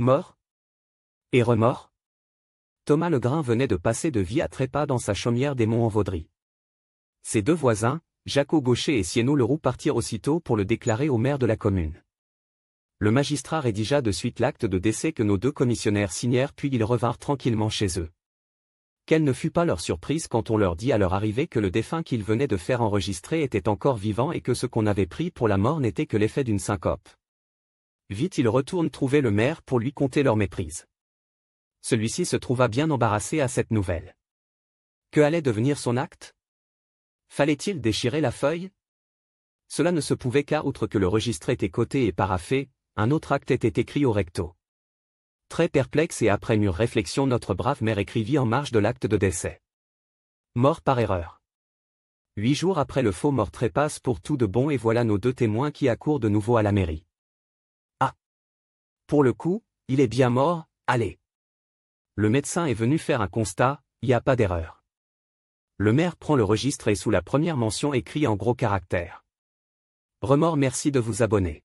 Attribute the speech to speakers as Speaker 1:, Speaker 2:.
Speaker 1: Mort Et remords Thomas Legrain venait de passer de vie à trépas dans sa chaumière des monts en Vaudry. Ses deux voisins, Jaco Gaucher et Sieno Leroux partirent aussitôt pour le déclarer au maire de la commune. Le magistrat rédigea de suite l'acte de décès que nos deux commissionnaires signèrent puis ils revinrent tranquillement chez eux. Quelle ne fut pas leur surprise quand on leur dit à leur arrivée que le défunt qu'ils venaient de faire enregistrer était encore vivant et que ce qu'on avait pris pour la mort n'était que l'effet d'une syncope. Vite ils retournent trouver le maire pour lui conter leur méprise. Celui-ci se trouva bien embarrassé à cette nouvelle. Que allait devenir son acte Fallait-il déchirer la feuille Cela ne se pouvait qu'à outre que le registre était coté et paraffé, un autre acte était écrit au recto. Très perplexe et après mûre réflexion notre brave maire écrivit en marge de l'acte de décès. Mort par erreur. Huit jours après le faux mort trépasse pour tout de bon et voilà nos deux témoins qui accourent de nouveau à la mairie. Pour le coup, il est bien mort, allez. Le médecin est venu faire un constat, il n'y a pas d'erreur. Le maire prend le registre et sous la première mention écrit en gros caractères.
Speaker 2: Remords merci de vous abonner.